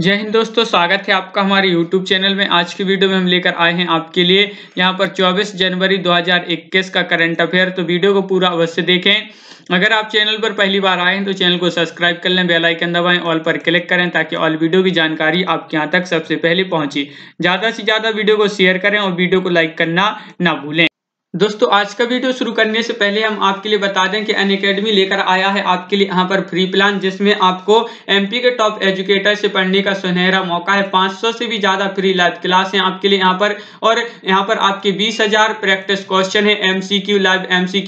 जय हिंद दोस्तों स्वागत है आपका हमारे YouTube चैनल में आज की वीडियो में हम लेकर आए हैं आपके लिए यहाँ पर 24 जनवरी 2021 का करंट अफेयर तो वीडियो को पूरा अवश्य देखें अगर आप चैनल पर पहली बार आए हैं तो चैनल को सब्सक्राइब कर लें बेल आइकन दबाएं ऑल पर क्लिक करें ताकि ऑल वीडियो की जानकारी आपके यहाँ तक सबसे पहले पहुँची ज़्यादा से ज़्यादा वीडियो को शेयर करें और वीडियो को लाइक करना ना भूलें दोस्तों आज का वीडियो शुरू करने से पहले हम आपके लिए बता दें कि अन अकेडमी लेकर आया है आपके लिए यहाँ पर फ्री प्लान जिसमें आपको एमपी के टॉप एजुकेटर से पढ़ने का सुनहरा मौका है 500 से भी ज़्यादा फ्री लाइव क्लास है आपके लिए यहाँ पर और यहाँ पर आपके 20,000 प्रैक्टिस क्वेश्चन है एम लाइव एम सी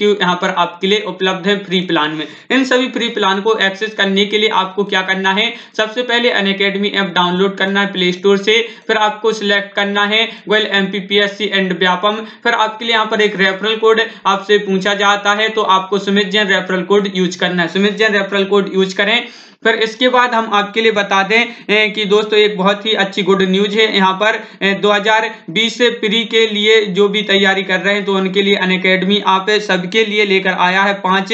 पर आपके लिए उपलब्ध है फ्री प्लान में इन सभी फ्री प्लान को एक्सेस करने के लिए आपको क्या करना है सबसे पहले अन अकेडमी ऐप डाउनलोड करना है प्ले स्टोर से फिर आपको सिलेक्ट करना है गोयल एम एंड व्यापम फिर आपके लिए यहाँ पर एक रेफरल कोड आपसे पूछा जाता है तो आपको Sumit Jain referral code use करना है Sumit Jain referral code use करें फिर इसके बाद हम आपके लिए बता दें कि दोस्तों एक बहुत ही अच्छी गुड न्यूज है यहाँ पर 2020 से प्री के लिए जो भी तैयारी कर रहे हैं तो उनके लिए अन अकेडमी आप सबके लिए लेकर आया है पांच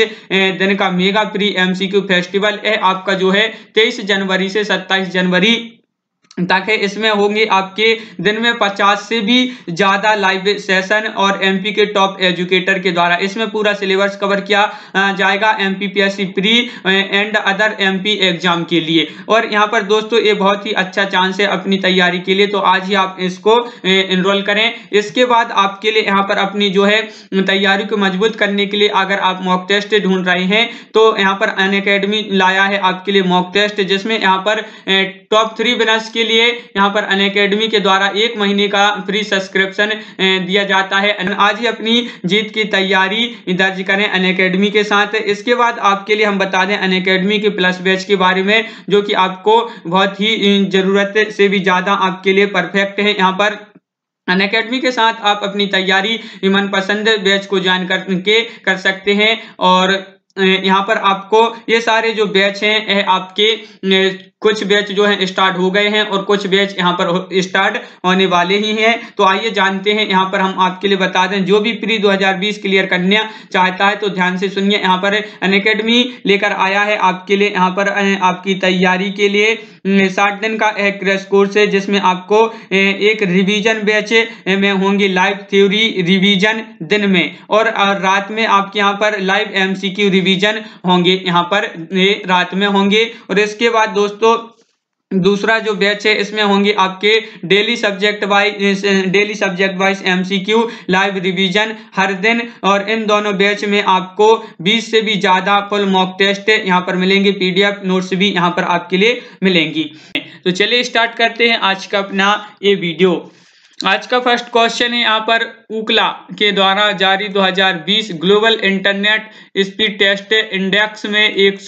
दिन का मेगा प्री एमसीक्यू फेस्टिवल है आपका जो है 23 जनवरी से 27 जनवरी ताकि इसमें होंगे आपके दिन में 50 से भी ज़्यादा लाइव सेशन और एमपी के टॉप एजुकेटर के द्वारा इसमें पूरा सिलेबस कवर किया जाएगा M P pre and other MP exam के लिए और यहाँ पर दोस्तों ये बहुत ही अच्छा चांस है अपनी तैयारी के लिए तो आज ही आप इसको इनरोल करें इसके बाद आपके लिए यहाँ पर अपनी जो है तैयारी को मजबूत करने के लिए अगर आप मॉक टेस्ट ढूंढ रहे हैं तो यहाँ पर अन लाया है आपके लिए मॉक टेस्ट जिसमें यहाँ पर टॉप थ्री बिनर्स के इसके लिए यहाँ पर अनएकेडमी के द्वारा एक महीने का फ्री सब्सक्रिप्शन दिया जाता है आज ही अपनी जीत की तैयारी दर्ज करें अनएकेडमी के साथ इसके बाद आपके लिए हम बता दें अनएकेडमी के प्लस बैच के बारे में जो कि आपको बहुत ही ज़रूरत से भी ज़्यादा आपके लिए परफेक्ट है यहाँ पर अनएकेडमी के साथ आप अपनी तैयारी मनपसंद बैच को ज्वाइन करके कर सकते हैं और यहाँ पर आपको ये सारे जो बैच हैं आपके कुछ बैच जो है स्टार्ट हो गए हैं और कुछ बैच यहाँ पर स्टार्ट होने वाले ही हैं तो आइए जानते हैं यहाँ पर हम आपके लिए बता दें जो भी प्री 2020 क्लियर करना चाहता है तो ध्यान से सुनिए यहाँ पर अन अकेडमी लेकर आया है आपके लिए यहाँ पर आपकी तैयारी के लिए साठ दिन का एक क्रैश कोर्स है जिसमें आपको एक रिवीजन बैच में होंगी लाइव थ्योरी रिवीजन दिन में और रात में आपके यहाँ पर लाइव एमसीक्यू रिवीजन होंगे यहाँ पर रात में होंगे और इसके बाद दोस्तों दूसरा जो बैच है इसमें होंगे आपके daily subject wise daily subject wise MCQ live revision हर दिन और इन दोनों बैच में आपको 20 से भी ज़्यादा फुल मॉक टेस्ट यहाँ पर मिलेंगे पीडीएफ नोट्स भी यहाँ पर आपके लिए मिलेंगी तो चलिए स्टार्ट करते हैं आज का अपना ये वीडियो आज का फर्स्ट क्वेश्चन है यहाँ पर उकला के द्वारा जारी 2020 global internet speed test index में एक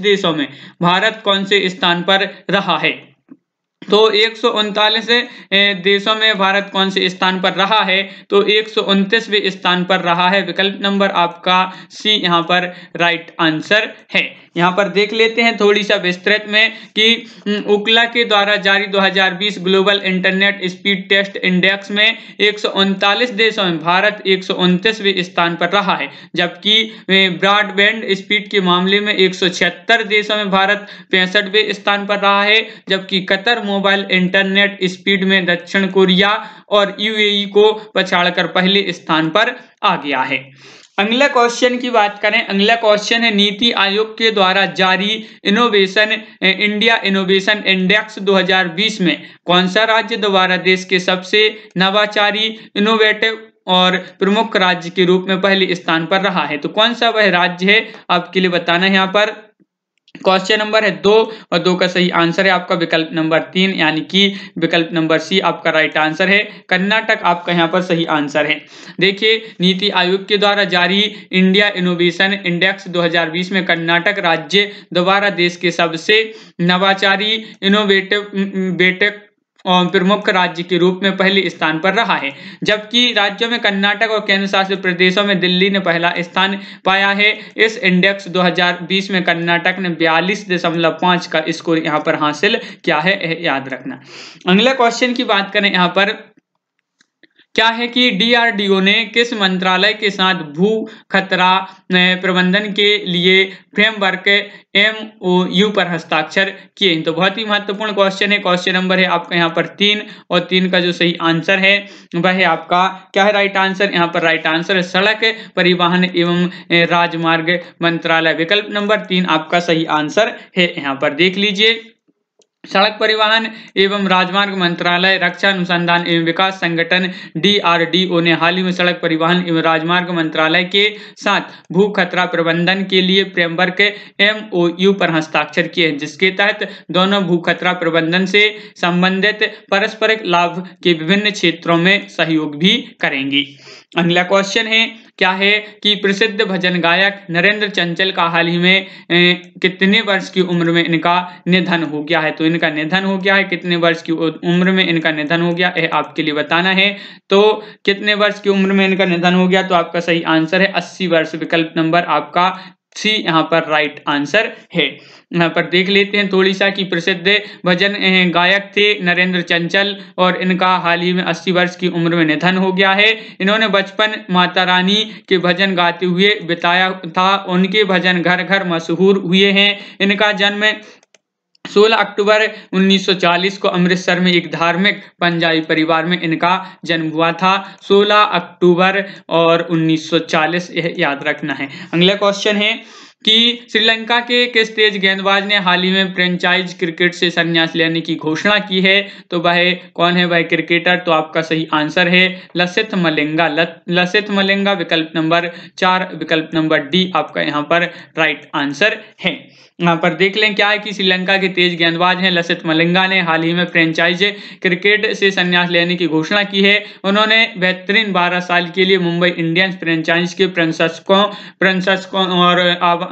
देशों में भारत कौन से स्थान पर रहा है तो एक देशों में भारत कौन से स्थान पर रहा है तो एक स्थान पर रहा है विकल्प नंबर आपका सी यहाँ पर राइट आंसर है यहाँ पर देख लेते हैं थोड़ी सा विस्तृत में कि हम्म, उकला के द्वारा जारी 2020 global internet speed test index में एक देशों में भारत एक स्थान पर रहा है जबकि ब्रॉडबैंड स्पीड के मामले में एक देशों में भारत पैंसठवें स्थान पर रहा है जबकि कतर मोबाइल इंटरनेट स्पीड में दक्षिण कोरिया और यूएई को पछाड़कर पहले स्थान पर आ गया है अगला क्वेश्चन की बात करें अगला क्वेश्चन है नीति आयोग के द्वारा जारी इनोवेशन इंडिया इनोवेशन इंडेक्स 2020 में कौन सा राज्य दोबारा देश के सबसे नवाचारी इनोवेटिव और प्रमुख राज्य के रूप में पहले स्थान पर रहा है तो कौन सा वह राज्य है आपके लिए बताना है यहाँ पर क्वेश्चन नंबर है दो और दो का सही आंसर है आपका विकल्प नंबर तीन यानी कि विकल्प नंबर सी आपका राइट आंसर है कर्नाटक आपका यहाँ पर सही आंसर है देखिए नीति आयोग के द्वारा जारी इंडिया इनोवेशन इंडेक्स 2020 में कर्नाटक राज्य द्वारा देश के सबसे नवाचारी इनोवेटिव mm, mm, बेटक प्रमुख राज्य के रूप में पहले स्थान पर रहा है जबकि राज्यों में कर्नाटक और केंद्र शासित प्रदेशों में दिल्ली ने पहला स्थान पाया है इस इंडेक्स 2020 में कर्नाटक ने बयालीस दशमलव पांच का स्कोर यहाँ पर हासिल किया है याद रखना अगला क्वेश्चन की बात करें यहाँ पर क्या है कि डीआरडीओ ने किस मंत्रालय के साथ भू खतरा प्रबंधन के लिए फ्रेमवर्क एमओयू पर हस्ताक्षर किए तो बहुत ही महत्वपूर्ण क्वेश्चन है क्वेश्चन नंबर है आपका यहाँ पर तीन और तीन का जो सही आंसर है वह है आपका क्या है राइट आंसर यहाँ पर राइट आंसर है सड़क परिवहन एवं राजमार्ग मंत्रालय विकल्प नंबर तीन आपका सही आंसर है यहाँ पर देख लीजिए सड़क परिवहन एवं राजमार्ग मंत्रालय रक्षा अनुसंधान एवं विकास संगठन डीआरडीओ ने हाल ही में सड़क परिवहन एवं राजमार्ग मंत्रालय के साथ भू खतरा प्रबंधन के लिए फ्रेमवर्क यू पर हस्ताक्षर किए हैं जिसके तहत दोनों भू खतरा प्रबंधन से संबंधित पारस्परिक लाभ के विभिन्न क्षेत्रों में सहयोग भी करेंगी अगला क्वेश्चन है क्या है कि प्रसिद्ध भजन गायक नरेंद्र चंचल का हाल ही में ए, कितने वर्ष की उम्र में इनका निधन हो गया है तो इनका निधन हो गया है कितने वर्ष की उम्र में इनका निधन हो गया यह आपके लिए बताना है तो कितने वर्ष की उम्र में इनका निधन हो गया तो आपका सही आंसर है अस्सी वर्ष विकल्प नंबर आपका सी यहाँ पर राइट आंसर है यहाँ पर देख लेते हैं थोड़ी सा प्रसिद्ध भजन गायक थे नरेंद्र चंचल और इनका हाल ही में 80 वर्ष की उम्र में निधन हो गया है इन्होंने बचपन माता रानी के भजन गाते हुए बिताया था उनके भजन घर घर मशहूर हुए हैं इनका जन्म 16 अक्टूबर 1940 को अमृतसर में एक धार्मिक पंजाबी परिवार में इनका जन्म हुआ था 16 अक्टूबर और 1940 याद रखना है अगला क्वेश्चन है कि श्रीलंका के किस तेज गेंदबाज ने हाल ही में फ्रेंचाइज क्रिकेट से संन्यास लेने की घोषणा की है तो वह कौन है वह क्रिकेटर तो आपका सही आंसर है लसित मलिंगा लसित मलिंगा विकल्प नंबर चार विकल्प नंबर डी आपका यहाँ पर राइट आंसर है यहाँ पर देख लें क्या है कि श्रीलंका के तेज गेंदबाज हैं लसित मलिंगा ने हाल ही में फ्रेंचाइज क्रिकेट से संन्यास लेने की घोषणा की है उन्होंने बेहतरीन 12 साल के लिए मुंबई इंडियंस फ्रेंचाइज के प्रशंसकों प्रशंसकों और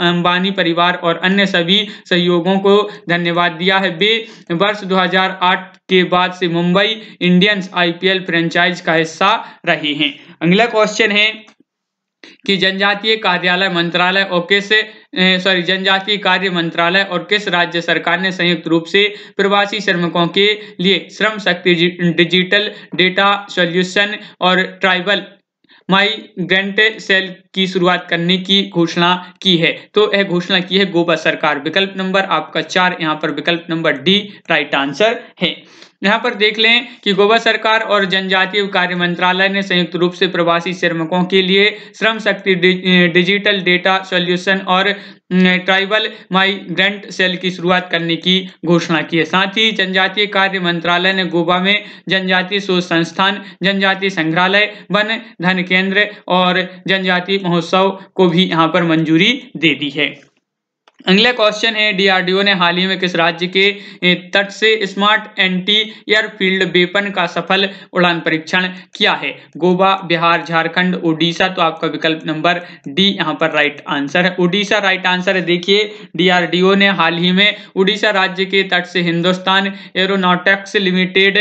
अंबानी परिवार और अन्य सभी सहयोगों को धन्यवाद दिया है वे वर्ष 2008 के बाद से मुंबई इंडियंस आईपीएल फ्रेंचाइज का हिस्सा रहे हैं अगला क्वेश्चन है कि जनजातीय कार्यालय मंत्रालय और किस सॉरी जनजातीय कार्य मंत्रालय और किस राज्य सरकार ने संयुक्त रूप से प्रवासी श्रमिकों के लिए Shram Shakti digital data solution और ट्राइबल माई माइग्रेंट सेल की शुरुआत करने की घोषणा की है तो यह घोषणा की है गोवा सरकार विकल्प नंबर आपका चार यहाँ पर विकल्प नंबर डी राइट आंसर है यहाँ पर देख लें कि गोवा सरकार और जनजातीय कार्य मंत्रालय ने संयुक्त रूप से प्रवासी श्रमिकों के लिए Shram Shakti digital data solution और ट्राइबल माइग्रेंट सेल की शुरुआत करने की घोषणा की है साथ ही जनजातीय कार्य मंत्रालय ने गोवा में जनजातीय शोध संस्थान जनजातीय संग्रहालय वन धन केंद्र और जनजातीय महोत्सव को भी यहाँ पर मंजूरी दे दी है अगला क्वेश्चन है डीआरडीओ ने हाल ही में किस राज्य के तट से स्मार्ट एंटी एयरफील्ड वेपन का सफल उड़ान परीक्षण किया है गोवा बिहार झारखंड उड़ीसा तो आपका विकल्प नंबर डी यहां पर राइट आंसर है उड़ीसा राइट आंसर है देखिए डीआरडीओ ने हाल ही में उड़ीसा राज्य के तट से हिंदुस्तान एरोनोटिक्स लिमिटेड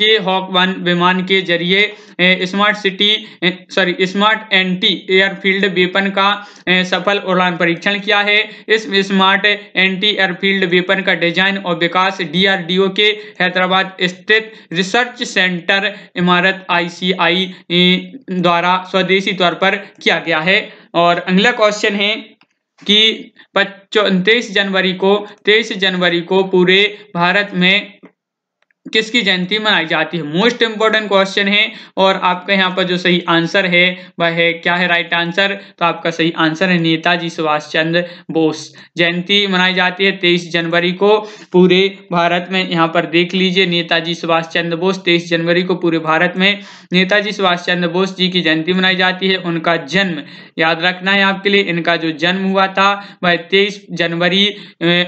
के हॉक वन विमान के जरिए smart city sorry smart anti airfield weapon का सफल उड़ान परीक्षण किया है इस स्मार्ट एंटी एयरफील्ड वेपन का डिजाइन और विकास डीआरडीओ के हैदराबाद स्थित रिसर्च सेंटर इमारत आईसीआई द्वारा स्वदेशी तौर पर किया गया है और अगला क्वेश्चन है कि तेईस जनवरी को तेईस जनवरी को पूरे भारत में किसकी जयंती मनाई जाती है मोस्ट इंपॉर्टेंट क्वेश्चन है और आपका यहाँ पर जो सही आंसर है वह है क्या है राइट आंसर तो आपका सही आंसर है नेताजी सुभाष चंद्र बोस जयंती मनाई जाती है तेईस जनवरी को पूरे भारत में यहाँ पर देख लीजिए नेताजी सुभाष चंद्र बोस तेईस जनवरी को पूरे भारत में नेताजी सुभाष चंद्र बोस जी की जयंती मनाई जाती है उनका जन्म याद रखना है आपके लिए इनका जो जन्म हुआ था वह तेईस जनवरी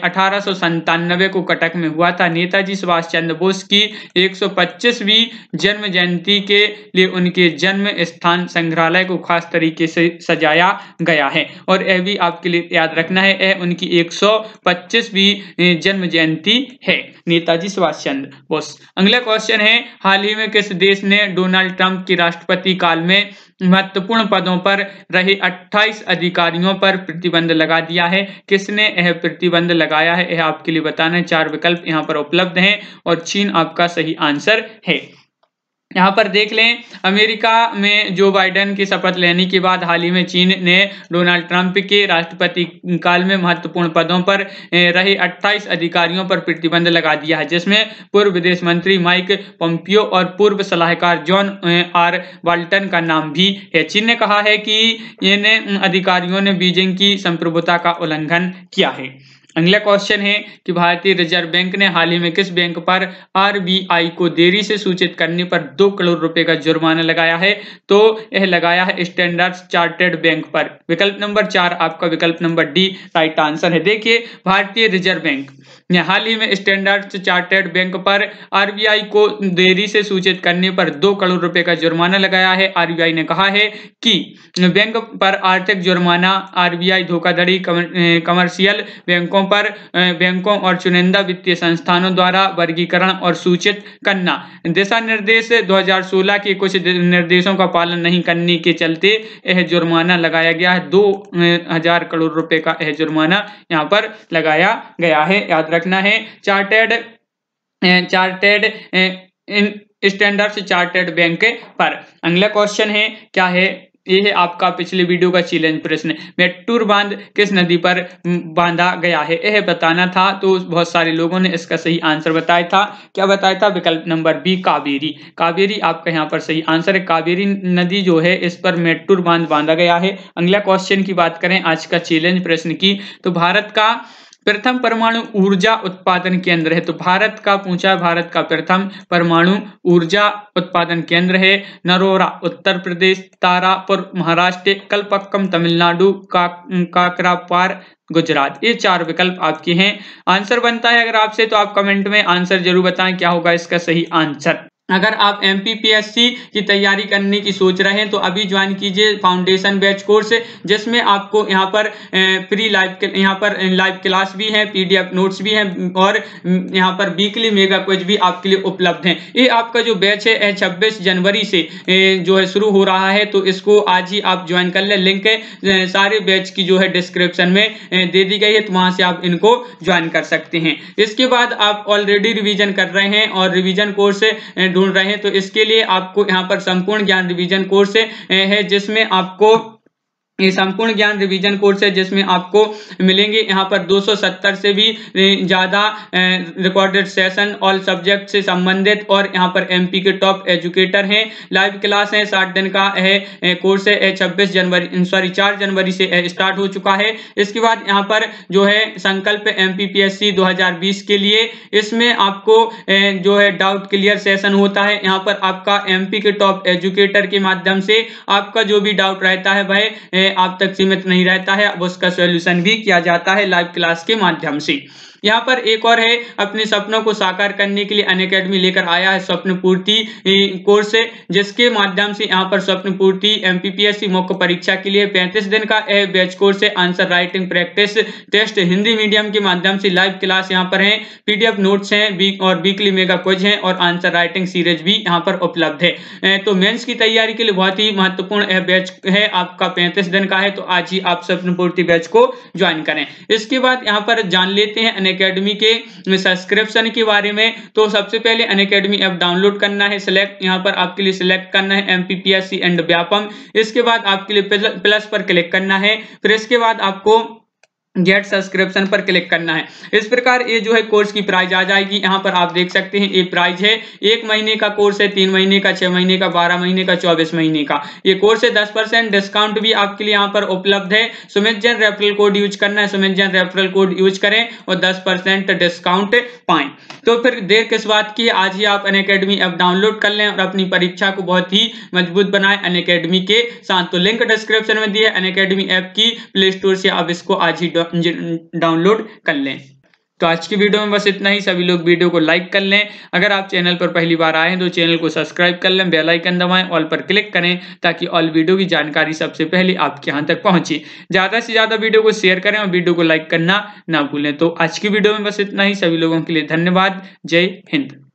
अठारह को कटक में हुआ था नेताजी सुभाष चंद्र बोस की 125वीं जन्म जयंती के लिए उनके जन्म स्थान संग्रहालय को खास तरीके से सजाया गया है और यह भी आपके लिए याद रखना है यह उनकी 125वीं जन्म जयंती है नेताजी सुभाष चंद्र बोस अगला क्वेश्चन है हाल ही में किस देश ने डोनाल्ड ट्रंप की राष्ट्रपति काल में महत्वपूर्ण पदों पर रहे 28 अधिकारियों पर प्रतिबंध लगा दिया है किसने यह प्रतिबंध लगाया है यह आपके लिए बताना है चार विकल्प यहाँ पर उपलब्ध हैं और चीन आपका सही आंसर है यहाँ पर देख लें अमेरिका में जो बाइडेन की शपथ लेने के बाद हाल ही में चीन ने डोनाल्ड ट्रंप के राष्ट्रपति काल में महत्वपूर्ण पदों पर रहे 28 अधिकारियों पर प्रतिबंध लगा दिया है जिसमें पूर्व विदेश मंत्री माइक पोम्पियो और पूर्व सलाहकार जॉन आर वाल्टन का नाम भी है चीन ने कहा है कि इन अधिकारियों ने बीजिंग की संप्रभुता का उल्लंघन किया है अगला क्वेश्चन है कि भारतीय रिजर्व बैंक ने हाल ही में किस बैंक पर आरबीआई को देरी से सूचित करने पर दो करोड़ रुपए का जुर्माना लगाया है तो यह लगाया है स्टैंडर्ड चार्टर्ड बैंक पर विकल्प नंबर चार आपका विकल्प नंबर डी राइट आंसर है देखिए भारतीय रिजर्व बैंक ने हाल ही में स्टैंडर्ड चार्टर्ड बैंक पर आरबीआई को देरी से सूचित करने पर दो करोड़ रुपए का जुर्माना लगाया है आरबीआई ने कहा है कि बैंक पर आर्थिक जुर्माना आरबीआई धोखाधड़ी कमर्शियल बैंकों बैंकों पर बैंकों और चुनिंदा वित्तीय संस्थानों द्वारा वर्गीकरण और सूचित करना दिशा निर्देश 2016 के कुछ निर्देशों का पालन नहीं करने के चलते यह जुर्माना लगाया गया है दो हजार करोड़ रुपए का यह जुर्माना यहाँ पर लगाया गया है याद रखना है chartered chartered in standards chartered bank पर अगला क्वेश्चन है क्या है ये है आपका पिछले वीडियो का चैलेंज प्रश्न मेट्टूर बांध किस नदी पर हम्म, बांधा गया है यह बताना था तो बहुत सारे लोगों ने इसका सही आंसर बताया था क्या बताया था विकल्प नंबर बी कावेरी कावेरी आपका यहाँ पर सही आंसर है कावेरी नदी जो है इस पर मेट्टूर बांध बांधा गया है अगला क्वेश्चन की बात करें आज का चैलेंज प्रश्न की तो भारत का प्रथम परमाणु ऊर्जा उत्पादन केंद्र है तो भारत का पूछा भारत का प्रथम परमाणु ऊर्जा उत्पादन केंद्र है नरोरा उत्तर प्रदेश तारापुर महाराष्ट्र कलपक्कम तमिलनाडु का, काकरापार गुजरात ये चार विकल्प आपके हैं आंसर बनता है अगर आपसे तो आप कमेंट में आंसर जरूर बताएं क्या होगा इसका सही आंसर अगर आप एम की तैयारी करने की सोच रहे हैं तो अभी ज्वाइन कीजिए फाउंडेशन बैच कोर्स जिसमें आपको यहाँ पर फ्री लाइव यहाँ पर लाइव क्लास भी है पीडीएफ नोट्स भी हैं और यहाँ पर वीकली मेगा क्विज भी आपके लिए उपलब्ध हैं ये आपका जो बैच है छब्बीस जनवरी से जो है शुरू हो रहा है तो इसको आज ही आप ज्वाइन कर लें लिंक है सारे बैच की जो है डिस्क्रिप्शन में दे दी गई है तो वहाँ से आप इनको ज्वाइन कर सकते हैं इसके बाद आप ऑलरेडी रिविजन कर रहे हैं और रिविजन कोर्स ढूंढ रहे हैं तो इसके लिए आपको यहाँ पर संपूर्ण ज्ञान रिवीजन कोर्स है जिसमें आपको ये संपूर्ण ज्ञान रिवीजन कोर्स है जिसमें आपको मिलेंगे यहाँ पर 270 से भी ज़्यादा रिकॉर्डेड सेशन ऑल सब्जेक्ट से संबंधित और यहाँ पर एमपी के टॉप एजुकेटर हैं लाइव क्लास है साठ दिन का है कोर्स है छब्बीस जनवरी सॉरी चार जनवरी से स्टार्ट हो चुका है इसके बाद यहाँ पर जो है संकल्प एम पी के लिए इसमें आपको जो है डाउट क्लियर सेशन होता है यहाँ पर आपका एम के टॉप एजुकेटर के माध्यम से आपका जो भी डाउट रहता है भाई आप तक सीमित नहीं रहता है अब उसका सोल्यूशन भी किया जाता है लाइव क्लास के माध्यम से यहाँ पर एक और है अपने सपनों को साकार करने के लिए अन अकेडमी लेकर आया है स्वप्न पूर्ति कोर्स है जिसके माध्यम से यहाँ पर स्वप्न पूर्ति एम मुख्य परीक्षा के लिए पैंतीस दिन का यह बैच कोर्स है answer writing practice test Hindi medium के माध्यम से लाइव क्लास यहाँ पर है पीडीएफ नोट्स हैं और वीकली मेगा कोच है और आंसर राइटिंग सीरीज भी यहाँ पर उपलब्ध है तो मेन्स की तैयारी के लिए बहुत ही महत्वपूर्ण यह बैच है आपका पैंतीस दिन का है तो आज ही आप स्वप्न पूर्ति बैच को ज्वाइन करें इसके बाद यहाँ पर जान लेते हैं अनकेडमी के सब्सक्रिप्शन के बारे में तो सबसे पहले अनकेडमी ऐप डाउनलोड करना है सिलेक्ट यहाँ पर आपके लिए सिलेक्ट करना है एम एंड व्यापम इसके बाद आपके लिए प्लस पर क्लिक करना है फिर इसके बाद आपको गेट सब्सक्रिप्शन पर क्लिक करना है इस प्रकार ये जो है कोर्स की प्राइस आ जाएगी यहाँ पर आप देख सकते हैं ये प्राइस है एक महीने का कोर्स है तीन महीने का छह महीने का बारह महीने का चौबीस महीने का ये कोर्स है दस परसेंट डिस्काउंट भी आपके लिए यहाँ पर उपलब्ध है Sumit Jain referral code use करना है Sumit Jain referral code use करें और दस डिस्काउंट पाए तो फिर देर किस बात की आज ही आप अन ऐप डाउनलोड कर लें और अपनी परीक्षा को बहुत ही मजबूत बनाए अन के साथ तो लिंक डिस्क्रिप्शन में दिए अन ऐप की प्ले स्टोर से आप इसको आज ही आप डाउनलोड कर लें तो आज की वीडियो में बस इतना ही सभी लोग वीडियो को लाइक कर लें अगर आप चैनल पर पहली बार आए हैं तो चैनल को सब्सक्राइब कर लें बेल आइकन दबाएं ऑल पर क्लिक करें ताकि ऑल वीडियो की जानकारी सबसे पहले आपके यहां तक पहुंचे ज़्यादा से ज़्यादा वीडियो को शेयर करें और वीडियो को लाइक करना ना भूलें तो आज की वीडियो में बस इतना ही सभी लोगों के लिए धन्यवाद जय हिंद